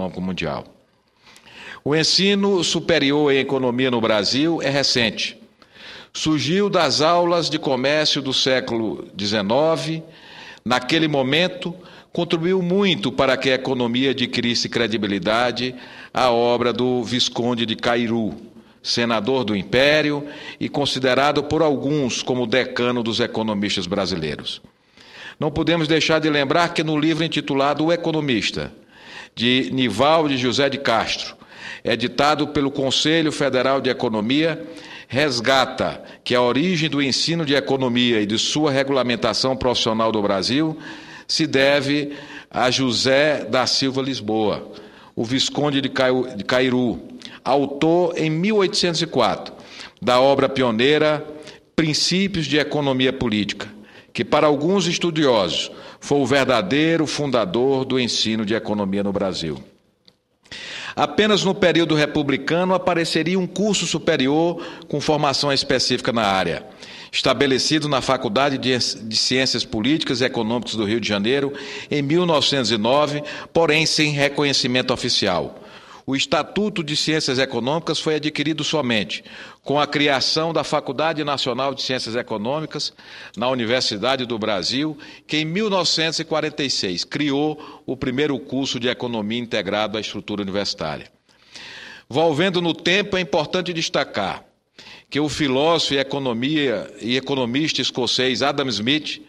Econômico Mundial. O ensino superior em economia no Brasil é recente. Surgiu das aulas de comércio do século XIX. Naquele momento, contribuiu muito para que a economia adquirisse credibilidade a obra do Visconde de Cairu, senador do Império e considerado por alguns como decano dos economistas brasileiros. Não podemos deixar de lembrar que no livro intitulado O Economista, de Nivaldo José de Castro, editado pelo Conselho Federal de Economia, resgata que a origem do ensino de economia e de sua regulamentação profissional do Brasil se deve a José da Silva Lisboa, o Visconde de Cairu, autor em 1804 da obra pioneira Princípios de Economia Política, que para alguns estudiosos foi o verdadeiro fundador do ensino de economia no Brasil. Apenas no período republicano apareceria um curso superior com formação específica na área. Estabelecido na Faculdade de Ciências Políticas e Econômicas do Rio de Janeiro em 1909, porém sem reconhecimento oficial. O Estatuto de Ciências Econômicas foi adquirido somente com a criação da Faculdade Nacional de Ciências Econômicas na Universidade do Brasil, que em 1946 criou o primeiro curso de economia integrado à estrutura universitária. Volvendo no tempo, é importante destacar que o filósofo e, economia, e economista escocês Adam Smith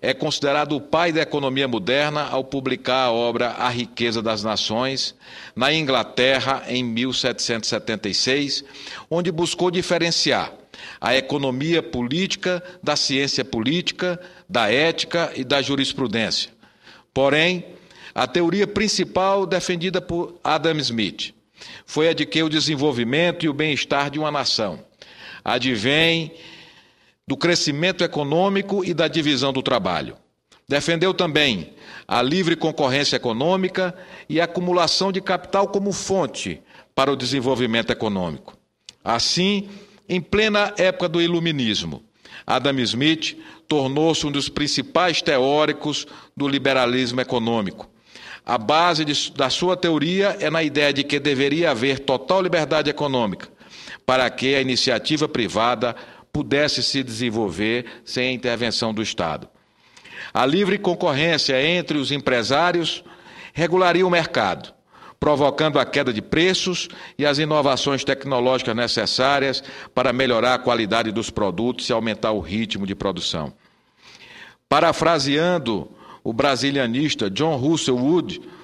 é considerado o pai da economia moderna ao publicar a obra A Riqueza das Nações, na Inglaterra, em 1776, onde buscou diferenciar a economia política da ciência política, da ética e da jurisprudência. Porém, a teoria principal defendida por Adam Smith foi a de que o desenvolvimento e o bem-estar de uma nação advém do crescimento econômico e da divisão do trabalho. Defendeu também a livre concorrência econômica e a acumulação de capital como fonte para o desenvolvimento econômico. Assim, em plena época do Iluminismo, Adam Smith tornou-se um dos principais teóricos do liberalismo econômico. A base de, da sua teoria é na ideia de que deveria haver total liberdade econômica para que a iniciativa privada pudesse se desenvolver sem a intervenção do Estado. A livre concorrência entre os empresários regularia o mercado, provocando a queda de preços e as inovações tecnológicas necessárias para melhorar a qualidade dos produtos e aumentar o ritmo de produção. Parafraseando o brasilianista John Russell Wood,